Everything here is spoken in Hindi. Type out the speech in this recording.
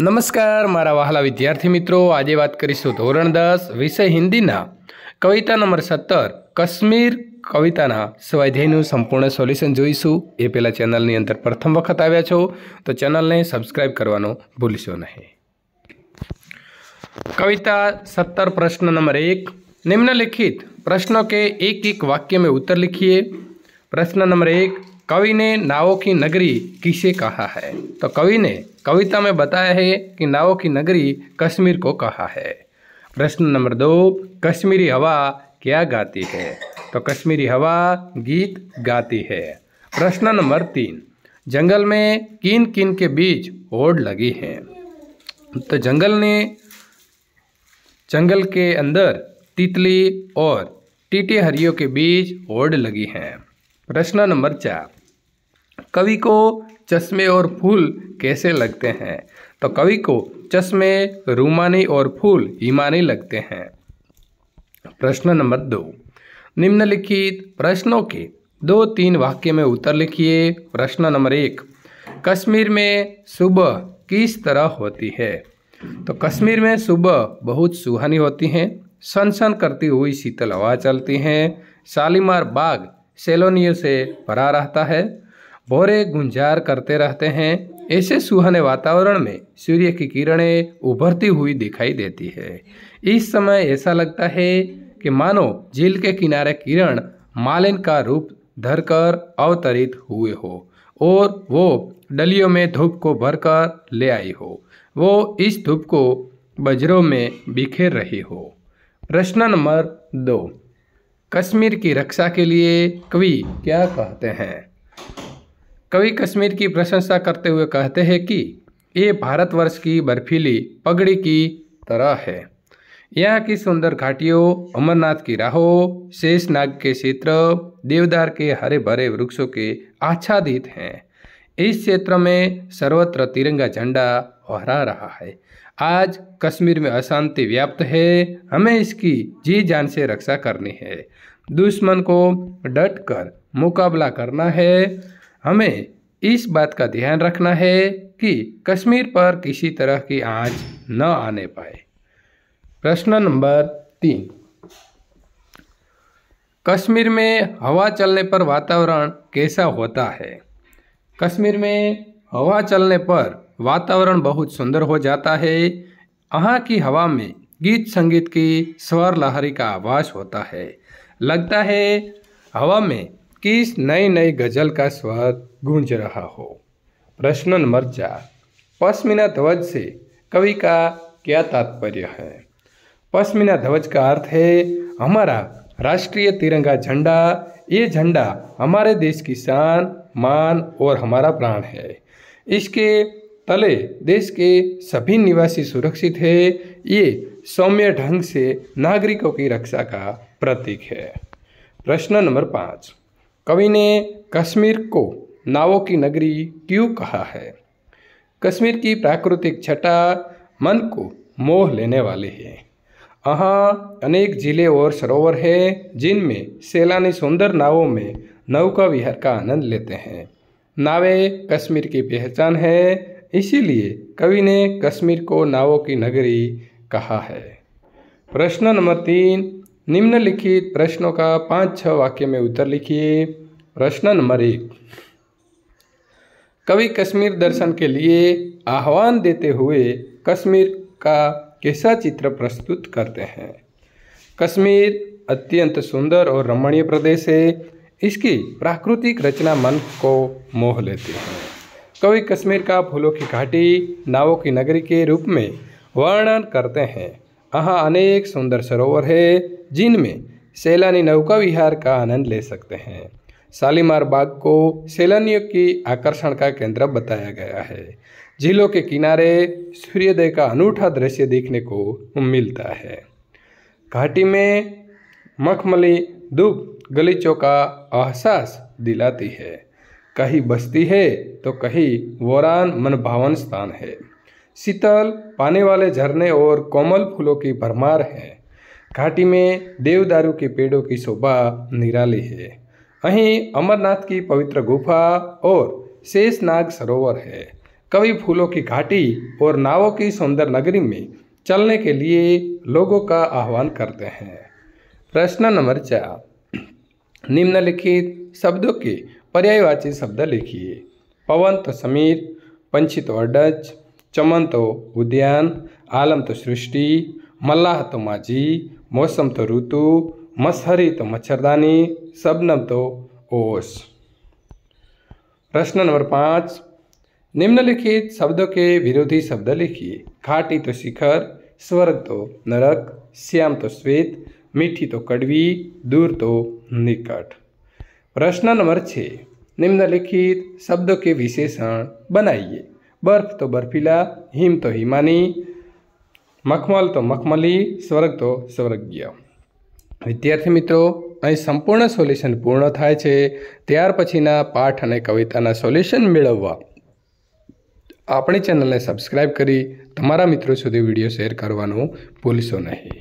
નમસ્કાર મારા વહાલા વિદ્યાર્થી મિત્રો આજે વાત કરીશું ધોરણ દસ વિષય હિન્દીના કવિતા નંબર સત્તર કશ્મીર કવિતાના સ્વાધ્યાયનું સંપૂર્ણ સોલ્યુશન જોઈશું એ પહેલાં ચેનલની અંદર પ્રથમ વખત આવ્યા છો તો ચેનલને સબસ્ક્રાઈબ કરવાનો ભૂલશો નહીં કવિતા સત્તર પ્રશ્ન નંબર એક નિમ્નલિખિત પ્રશ્નો કે એક એક વાક્ય મેં ઉત્તર લખીએ પ્રશ્ન નંબર એક कवि ने नावों की नगरी किसे कहा है तो कवि ने कविता में बताया है कि नावों की नगरी कश्मीर को कहा है प्रश्न नंबर दो कश्मीरी हवा क्या गाती है तो कश्मीरी हवा गीत गाती है प्रश्न नंबर तीन जंगल में किन किन के बीच होड़ लगी है तो जंगल ने जंगल के अंदर तितली और टीटी हरियों के बीच होड़ लगी हैं प्रश्न नंबर चार कवि को चश्मे और फूल कैसे लगते हैं तो कवि को चश्मे रूमानी और फूल ईमानी लगते हैं प्रश्न नंबर दो निम्नलिखित प्रश्नों के दो तीन वाक्य में उत्तर लिखिए प्रश्न नंबर एक कश्मीर में सुबह किस तरह होती है तो कश्मीर में सुबह बहुत सुहानी होती हैं सनसन करती हुई शीतल हवा चलती हैं शालीमार बाग सेलोनियो से भरा रहता है भोरे गुंजार करते रहते हैं ऐसे सुहाने वातावरण में सूर्य की किरणें उभरती हुई दिखाई देती है इस समय ऐसा लगता है कि मानो झील के किनारे किरण मालिन का रूप धरकर अवतरित हुए हो और वो डलियों में धूप को भरकर ले आई हो वो इस धूप को बजरों में बिखेर रही हो प्रश्न नंबर दो कश्मीर की रक्षा के लिए कवि क्या कहते हैं कवि कश्मीर की प्रशंसा करते हुए कहते हैं कि ये भारतवर्ष की बर्फीली पगड़ी की तरह है यहाँ की सुंदर घाटियों अमरनाथ की राहों शेषनाग के क्षेत्र देवदार के हरे भरे वृक्षों के आच्छादित हैं इस क्षेत्र में सर्वत्र तिरंगा झंडा फहरा रहा है आज कश्मीर में अशांति व्याप्त है हमें इसकी जी जान से रक्षा करनी है दुश्मन को डट कर मुकाबला करना है हमें इस बात का ध्यान रखना है कि कश्मीर पर किसी तरह की आंच न आने पाए प्रश्न नंबर तीन कश्मीर में हवा चलने पर वातावरण कैसा होता है कश्मीर में हवा चलने पर वातावरण बहुत सुंदर हो जाता है यहाँ की हवा में गीत संगीत की स्वर लहरी का आवाज़ होता है लगता है हवा में किस नई नई गजल का स्वाद गूंज रहा हो प्रश्न नंबर चार पश्मीना ध्वज से कवि का क्या तात्पर्य है पश्मीना ध्वज का अर्थ है हमारा राष्ट्रीय तिरंगा झंडा ये झंडा हमारे देश की शान मान और हमारा प्राण है इसके तले देश के सभी निवासी सुरक्षित है ये सौम्य ढंग से नागरिकों की रक्षा का प्रतीक है प्रश्न नंबर पाँच कवि ने कश्मीर को नावों की नगरी क्यों कहा है कश्मीर की प्राकृतिक छटा मन को मोह लेने वाली है यहाँ अनेक जिले और सरोवर हैं जिनमें सैलानी सुंदर नावों में नौका विहार का आनंद लेते हैं नावें कश्मीर की पहचान है इसीलिए कवि ने कश्मीर को नावों की नगरी कहा है प्रश्न नंबर तीन निम्नलिखित प्रश्नों का पाँच छह वाक्य में उत्तर लिखिए प्रश्न नंबर एक कवि कश्मीर दर्शन के लिए आह्वान देते हुए कश्मीर का कैसा चित्र प्रस्तुत करते हैं कश्मीर अत्यंत सुंदर और रमणीय प्रदेश है इसकी प्राकृतिक रचना मन को मोह लेती है कवि कश्मीर का फूलों की घाटी नावों की नगरी के रूप में वर्णन करते हैं यहाँ अनेक सुंदर सरोवर है जिनमें सैलानी नौका विहार का आनंद ले सकते हैं शालीमार बाग को सैलानियों की आकर्षण का केंद्र बताया गया है झीलों के किनारे सूर्योदय का अनूठा दृश्य देखने को मिलता है घाटी में मखमली धूप गलीचों का एहसास दिलाती है कहीं बस्ती है तो कहीं वोरान मन भावन स्थान है शीतल पाने वाले झरने और कोमल फूलों की भरमार है घाटी में देवदारू के पेड़ों की शोभा निराली है वहीं अमरनाथ की पवित्र गुफा और शेषनाग सरोवर है कवि फूलों की घाटी और नावों की सुंदर नगरी में चलने के लिए लोगों का आह्वान करते हैं प्रश्न नंबर चार निम्नलिखित शब्दों के पर्यायवाची शब्द लिखिए पवन तो समीर पंछी तो अडज चमन तो उद्यान आलम तो सृष्टि मल्लाह तो माजी मौसम तो ऋतु मसहरी तो मच्छरदानी सबनम तो ओस प्रश्न नंबर पाँच निम्नलिखित शब्दों के विरोधी शब्द लिखिए खाटी तो शिखर स्वर्ग तो नरक श्याम तो श्वेत मीठी तो कड़वी दूर तो निकट प्रश्न नंबर छः निम्नलिखित शब्दों के विशेषण बनाइए બર્ફ તો બર્ફીલા હિમ તો હિમાની મખમલ તો મખમલી સ્વર્ગ તો સ્વર્ગીય વિદ્યાર્થી મિત્રો અહીં સંપૂર્ણ સોલ્યુશન પૂર્ણ થાય છે ત્યાર પછીના પાઠ અને કવિતાના સોલ્યુશન મેળવવા આપણી ચેનલને સબસ્ક્રાઈબ કરી તમારા મિત્રો સુધી વિડીયો શેર કરવાનું ભૂલશો નહીં